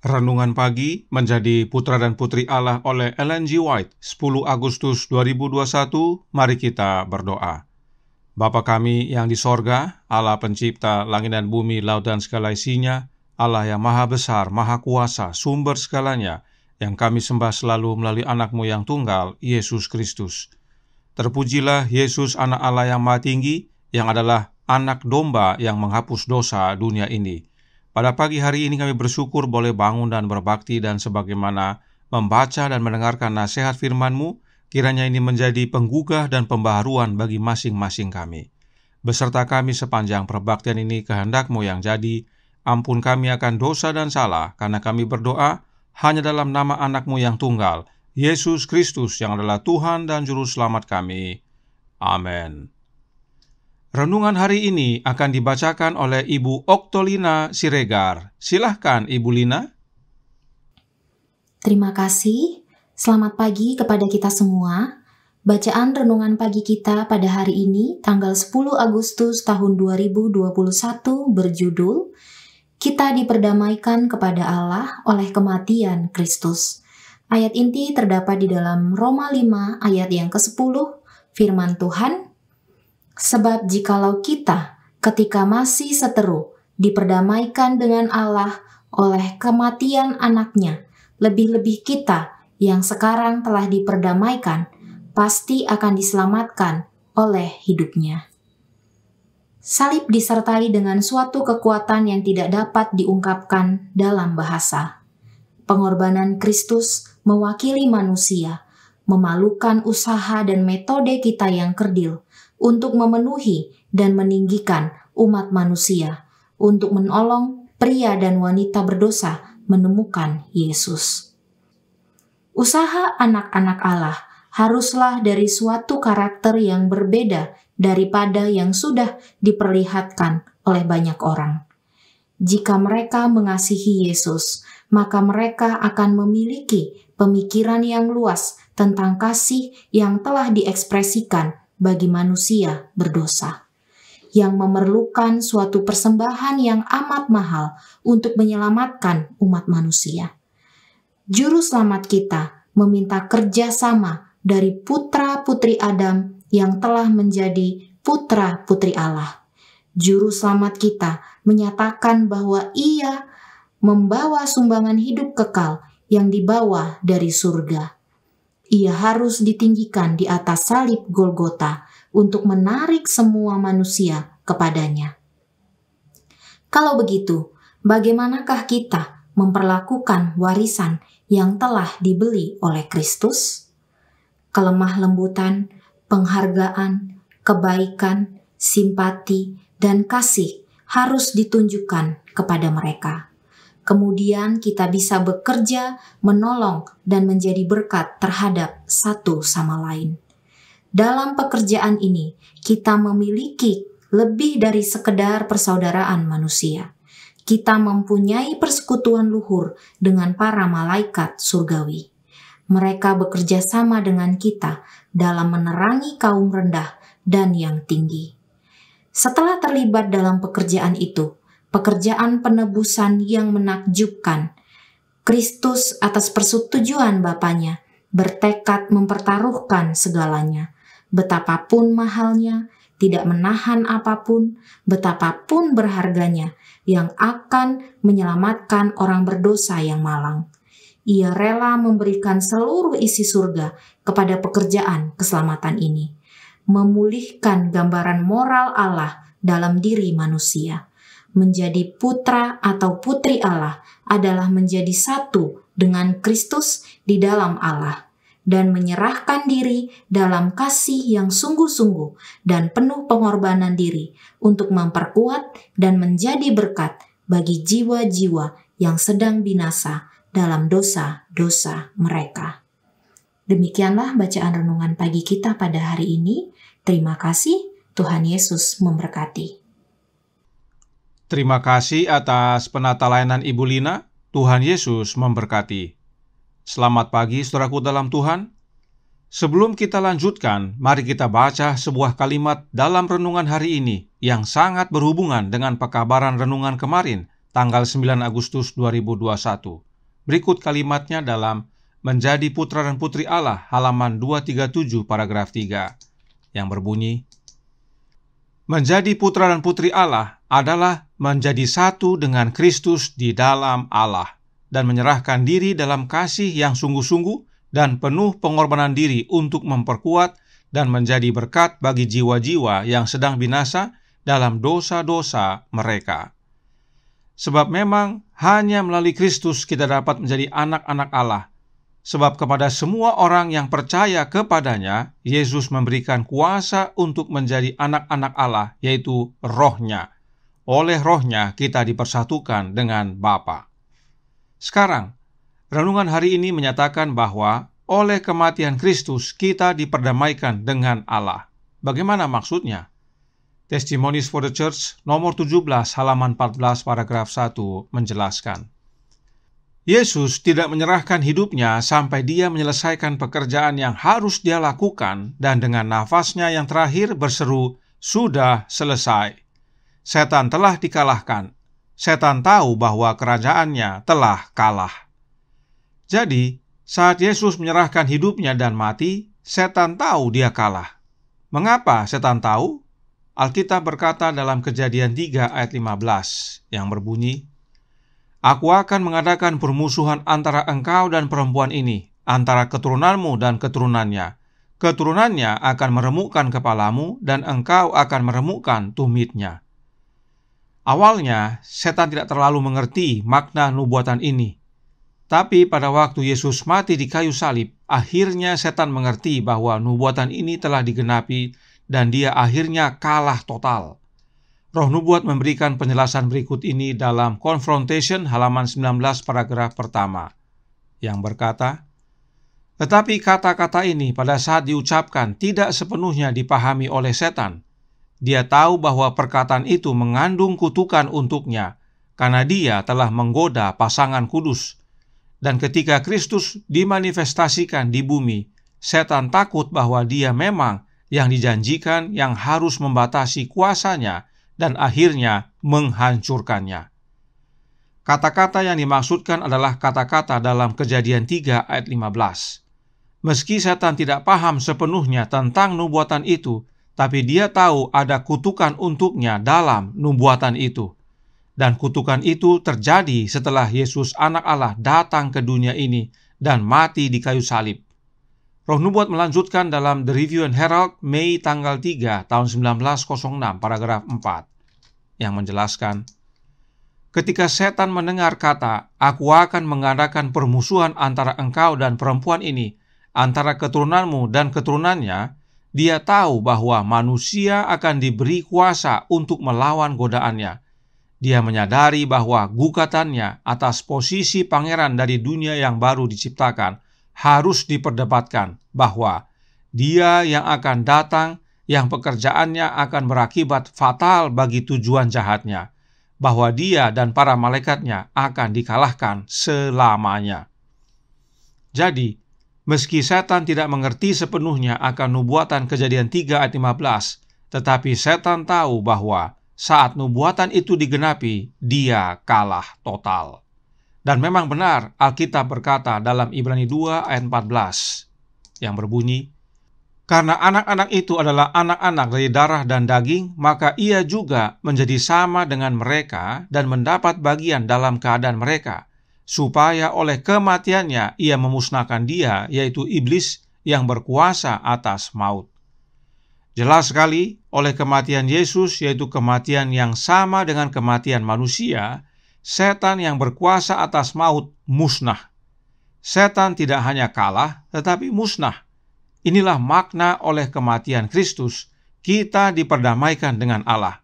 Renungan pagi menjadi putra dan putri Allah oleh Ellen G. White, 10 Agustus 2021. Mari kita berdoa. Bapa kami yang di sorga, Allah pencipta langit dan bumi, laut dan segala isinya, Allah yang maha besar, maha kuasa, sumber segalanya, yang kami sembah selalu melalui anakmu yang tunggal, Yesus Kristus. Terpujilah Yesus anak Allah yang maha tinggi, yang adalah anak domba yang menghapus dosa dunia ini. Pada pagi hari ini kami bersyukur boleh bangun dan berbakti dan sebagaimana membaca dan mendengarkan nasihat firman-Mu, kiranya ini menjadi penggugah dan pembaharuan bagi masing-masing kami. Beserta kami sepanjang perbaktian ini kehendak-Mu yang jadi, ampun kami akan dosa dan salah, karena kami berdoa hanya dalam nama anak-Mu yang tunggal, Yesus Kristus yang adalah Tuhan dan Juru Selamat kami. Amin. Renungan hari ini akan dibacakan oleh Ibu Oktolina Siregar. Silahkan Ibu Lina. Terima kasih. Selamat pagi kepada kita semua. Bacaan renungan pagi kita pada hari ini tanggal 10 Agustus tahun 2021 berjudul Kita diperdamaikan kepada Allah oleh kematian Kristus. Ayat inti terdapat di dalam Roma 5 ayat yang ke-10. Firman Tuhan, Sebab jikalau kita ketika masih seteru diperdamaikan dengan Allah oleh kematian anaknya, lebih-lebih kita yang sekarang telah diperdamaikan pasti akan diselamatkan oleh hidupnya. Salib disertai dengan suatu kekuatan yang tidak dapat diungkapkan dalam bahasa. Pengorbanan Kristus mewakili manusia, memalukan usaha dan metode kita yang kerdil, untuk memenuhi dan meninggikan umat manusia, untuk menolong pria dan wanita berdosa menemukan Yesus. Usaha anak-anak Allah haruslah dari suatu karakter yang berbeda daripada yang sudah diperlihatkan oleh banyak orang. Jika mereka mengasihi Yesus, maka mereka akan memiliki pemikiran yang luas tentang kasih yang telah diekspresikan bagi manusia berdosa yang memerlukan suatu persembahan yang amat mahal untuk menyelamatkan umat manusia. Juru selamat kita meminta kerjasama dari putra-putri Adam yang telah menjadi putra-putri Allah. Juru selamat kita menyatakan bahwa ia membawa sumbangan hidup kekal yang dibawa dari surga. Ia harus ditinggikan di atas salib Golgota untuk menarik semua manusia kepadanya. Kalau begitu, bagaimanakah kita memperlakukan warisan yang telah dibeli oleh Kristus? Kelemah lembutan, penghargaan, kebaikan, simpati, dan kasih harus ditunjukkan kepada mereka. Kemudian kita bisa bekerja, menolong, dan menjadi berkat terhadap satu sama lain. Dalam pekerjaan ini, kita memiliki lebih dari sekedar persaudaraan manusia. Kita mempunyai persekutuan luhur dengan para malaikat surgawi. Mereka bekerja sama dengan kita dalam menerangi kaum rendah dan yang tinggi. Setelah terlibat dalam pekerjaan itu, pekerjaan penebusan yang menakjubkan. Kristus atas persetujuan Bapaknya bertekad mempertaruhkan segalanya, betapapun mahalnya, tidak menahan apapun, betapapun berharganya, yang akan menyelamatkan orang berdosa yang malang. Ia rela memberikan seluruh isi surga kepada pekerjaan keselamatan ini, memulihkan gambaran moral Allah dalam diri manusia menjadi putra atau putri Allah adalah menjadi satu dengan Kristus di dalam Allah dan menyerahkan diri dalam kasih yang sungguh-sungguh dan penuh pengorbanan diri untuk memperkuat dan menjadi berkat bagi jiwa-jiwa yang sedang binasa dalam dosa-dosa mereka. Demikianlah bacaan renungan pagi kita pada hari ini. Terima kasih, Tuhan Yesus memberkati. Terima kasih atas penata layanan Ibu Lina. Tuhan Yesus memberkati. Selamat pagi saudaraku dalam Tuhan. Sebelum kita lanjutkan, mari kita baca sebuah kalimat dalam renungan hari ini yang sangat berhubungan dengan pekabaran renungan kemarin, tanggal 9 Agustus 2021. Berikut kalimatnya dalam Menjadi Putra dan Putri Allah, halaman 237, paragraf 3, yang berbunyi, Menjadi putra dan putri Allah adalah menjadi satu dengan Kristus di dalam Allah dan menyerahkan diri dalam kasih yang sungguh-sungguh dan penuh pengorbanan diri untuk memperkuat dan menjadi berkat bagi jiwa-jiwa yang sedang binasa dalam dosa-dosa mereka. Sebab memang hanya melalui Kristus kita dapat menjadi anak-anak Allah. Sebab kepada semua orang yang percaya kepadanya, Yesus memberikan kuasa untuk menjadi anak-anak Allah, yaitu rohnya. nya oleh rohnya kita dipersatukan dengan Bapa. Sekarang, renungan hari ini menyatakan bahwa oleh kematian Kristus kita diperdamaikan dengan Allah. Bagaimana maksudnya? Testimonies for the Church nomor 17 halaman 14 paragraf 1 menjelaskan. Yesus tidak menyerahkan hidupnya sampai dia menyelesaikan pekerjaan yang harus dia lakukan dan dengan nafasnya yang terakhir berseru, "Sudah selesai." setan telah dikalahkan. Setan tahu bahwa kerajaannya telah kalah. Jadi, saat Yesus menyerahkan hidupnya dan mati, setan tahu dia kalah. Mengapa setan tahu? Alkitab berkata dalam Kejadian 3 ayat 15 yang berbunyi, Aku akan mengadakan permusuhan antara engkau dan perempuan ini, antara keturunanmu dan keturunannya. Keturunannya akan meremukkan kepalamu, dan engkau akan meremukkan tumitnya. Awalnya, setan tidak terlalu mengerti makna nubuatan ini. Tapi pada waktu Yesus mati di kayu salib, akhirnya setan mengerti bahwa nubuatan ini telah digenapi dan dia akhirnya kalah total. Roh Nubuat memberikan penjelasan berikut ini dalam Confrontation halaman 19 paragraf pertama yang berkata, Tetapi kata-kata ini pada saat diucapkan tidak sepenuhnya dipahami oleh setan – dia tahu bahwa perkataan itu mengandung kutukan untuknya, karena dia telah menggoda pasangan kudus. Dan ketika Kristus dimanifestasikan di bumi, setan takut bahwa dia memang yang dijanjikan yang harus membatasi kuasanya dan akhirnya menghancurkannya. Kata-kata yang dimaksudkan adalah kata-kata dalam kejadian 3 ayat 15. Meski setan tidak paham sepenuhnya tentang nubuatan itu, tapi dia tahu ada kutukan untuknya dalam nubuatan itu. Dan kutukan itu terjadi setelah Yesus anak Allah datang ke dunia ini dan mati di kayu salib. Roh Nubuat melanjutkan dalam The Review and Herald Mei tanggal 3 tahun 1906 paragraf 4 yang menjelaskan Ketika setan mendengar kata, aku akan mengadakan permusuhan antara engkau dan perempuan ini, antara keturunanmu dan keturunannya, dia tahu bahwa manusia akan diberi kuasa untuk melawan godaannya. Dia menyadari bahwa gugatannya atas posisi pangeran dari dunia yang baru diciptakan harus diperdebatkan bahwa dia yang akan datang yang pekerjaannya akan berakibat fatal bagi tujuan jahatnya, bahwa dia dan para malaikatnya akan dikalahkan selamanya. Jadi, Meski setan tidak mengerti sepenuhnya akan nubuatan kejadian 3 ayat 15, tetapi setan tahu bahwa saat nubuatan itu digenapi, dia kalah total. Dan memang benar Alkitab berkata dalam Ibrani 2 ayat 14 yang berbunyi, Karena anak-anak itu adalah anak-anak dari darah dan daging, maka ia juga menjadi sama dengan mereka dan mendapat bagian dalam keadaan mereka, supaya oleh kematiannya ia memusnahkan dia, yaitu iblis yang berkuasa atas maut. Jelas sekali, oleh kematian Yesus, yaitu kematian yang sama dengan kematian manusia, setan yang berkuasa atas maut musnah. Setan tidak hanya kalah, tetapi musnah. Inilah makna oleh kematian Kristus, kita diperdamaikan dengan Allah.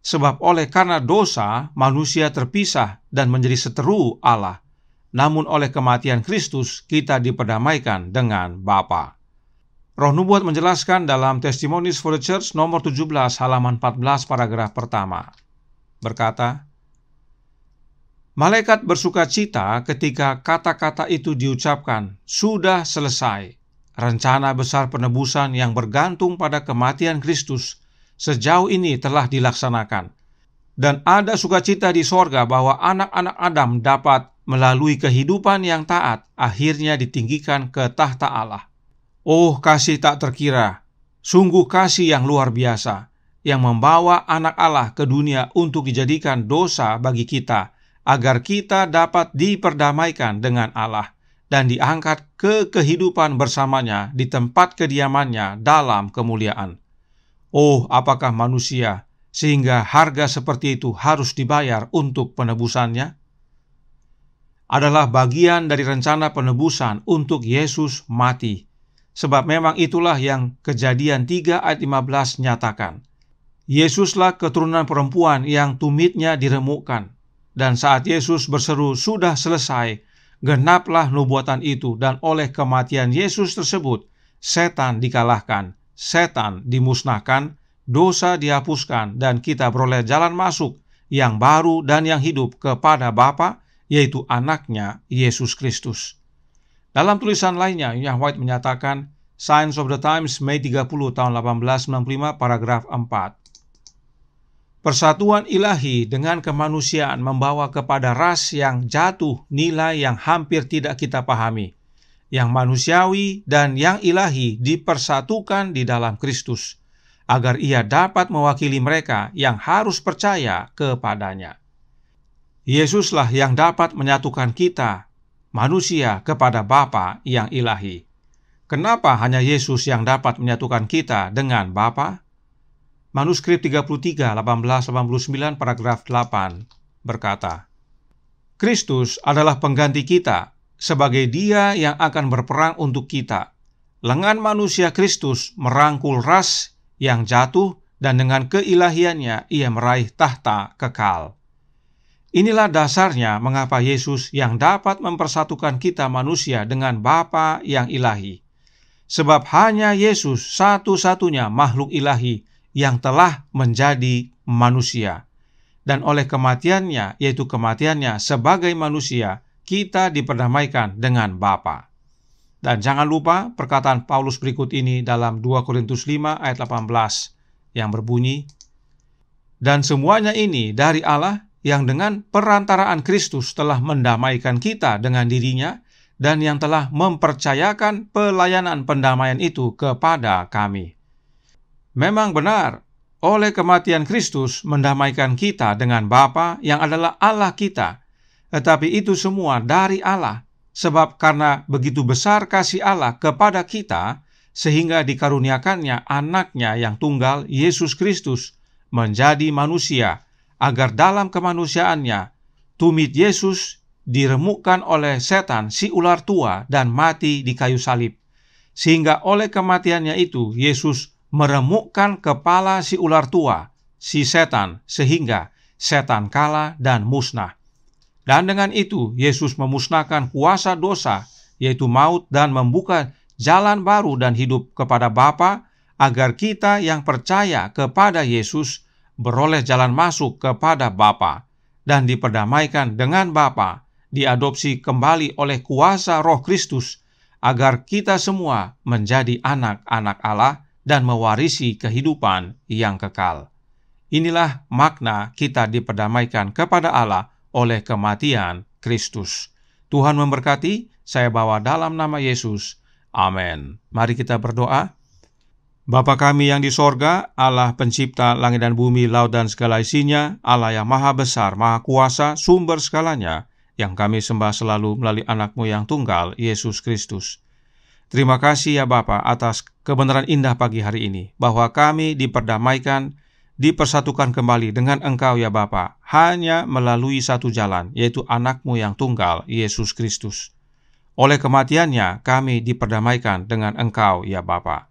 Sebab oleh karena dosa, manusia terpisah dan menjadi seteru Allah. Namun oleh kematian Kristus, kita diperdamaikan dengan Bapa. Roh Nubuat menjelaskan dalam Testimonies for the Church nomor 17 halaman 14 paragraf pertama. Berkata, Malaikat bersuka cita ketika kata-kata itu diucapkan, sudah selesai. Rencana besar penebusan yang bergantung pada kematian Kristus sejauh ini telah dilaksanakan. Dan ada sukacita di sorga bahwa anak-anak Adam dapat melalui kehidupan yang taat akhirnya ditinggikan ke tahta Allah. Oh kasih tak terkira, sungguh kasih yang luar biasa yang membawa anak Allah ke dunia untuk dijadikan dosa bagi kita agar kita dapat diperdamaikan dengan Allah dan diangkat ke kehidupan bersamanya di tempat kediamannya dalam kemuliaan. Oh, apakah manusia sehingga harga seperti itu harus dibayar untuk penebusannya? Adalah bagian dari rencana penebusan untuk Yesus mati. Sebab memang itulah yang kejadian 3 ayat 15 nyatakan. Yesuslah keturunan perempuan yang tumitnya diremukkan. Dan saat Yesus berseru, sudah selesai, genaplah nubuatan itu dan oleh kematian Yesus tersebut, setan dikalahkan setan dimusnahkan, dosa dihapuskan, dan kita beroleh jalan masuk yang baru dan yang hidup kepada Bapa, yaitu anaknya, Yesus Kristus. Dalam tulisan lainnya, Yah White menyatakan, Science of the Times, Mei 30 tahun 1895, paragraf 4. Persatuan ilahi dengan kemanusiaan membawa kepada ras yang jatuh nilai yang hampir tidak kita pahami – yang manusiawi dan yang ilahi dipersatukan di dalam Kristus, agar ia dapat mewakili mereka yang harus percaya kepadanya. Yesuslah yang dapat menyatukan kita, manusia, kepada Bapa yang ilahi. Kenapa hanya Yesus yang dapat menyatukan kita dengan Bapa? Manuskrip 33 1889 paragraf 8 berkata, Kristus adalah pengganti kita sebagai Dia yang akan berperang untuk kita. Lengan manusia Kristus merangkul ras yang jatuh dan dengan keilahiannya ia meraih tahta kekal. Inilah dasarnya mengapa Yesus yang dapat mempersatukan kita manusia dengan Bapa yang ilahi. Sebab hanya Yesus satu-satunya makhluk ilahi yang telah menjadi manusia. Dan oleh kematiannya, yaitu kematiannya sebagai manusia, kita diperdamaikan dengan Bapa. Dan jangan lupa perkataan Paulus berikut ini dalam 2 Korintus 5 ayat 18 yang berbunyi, Dan semuanya ini dari Allah yang dengan perantaraan Kristus telah mendamaikan kita dengan dirinya dan yang telah mempercayakan pelayanan pendamaian itu kepada kami. Memang benar, oleh kematian Kristus mendamaikan kita dengan Bapa yang adalah Allah kita tetapi itu semua dari Allah, sebab karena begitu besar kasih Allah kepada kita, sehingga dikaruniakannya anaknya yang tunggal, Yesus Kristus, menjadi manusia, agar dalam kemanusiaannya, tumit Yesus diremukkan oleh setan si ular tua dan mati di kayu salib. Sehingga oleh kematiannya itu, Yesus meremukkan kepala si ular tua, si setan, sehingga setan kalah dan musnah. Dan dengan itu, Yesus memusnahkan kuasa dosa, yaitu maut, dan membuka jalan baru dan hidup kepada Bapa, agar kita yang percaya kepada Yesus beroleh jalan masuk kepada Bapa dan diperdamaikan dengan Bapa, diadopsi kembali oleh kuasa Roh Kristus, agar kita semua menjadi anak-anak Allah dan mewarisi kehidupan yang kekal. Inilah makna kita diperdamaikan kepada Allah oleh kematian Kristus. Tuhan memberkati, saya bawa dalam nama Yesus. Amin. Mari kita berdoa. Bapa kami yang di sorga, Allah pencipta langit dan bumi, laut dan segala isinya, Allah yang maha besar, maha kuasa, sumber segalanya, yang kami sembah selalu melalui anakmu yang tunggal, Yesus Kristus. Terima kasih ya Bapa atas kebenaran indah pagi hari ini, bahwa kami diperdamaikan dipersatukan kembali dengan Engkau ya Bapa, hanya melalui satu jalan, yaitu anakmu yang tunggal, Yesus Kristus. Oleh kematiannya, kami diperdamaikan dengan Engkau ya Bapa.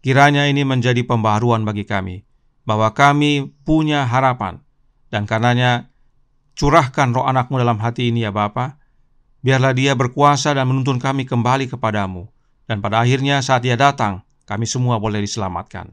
Kiranya ini menjadi pembaharuan bagi kami, bahwa kami punya harapan, dan karenanya curahkan roh anakmu dalam hati ini ya Bapa, biarlah dia berkuasa dan menuntun kami kembali kepadamu, dan pada akhirnya saat dia datang, kami semua boleh diselamatkan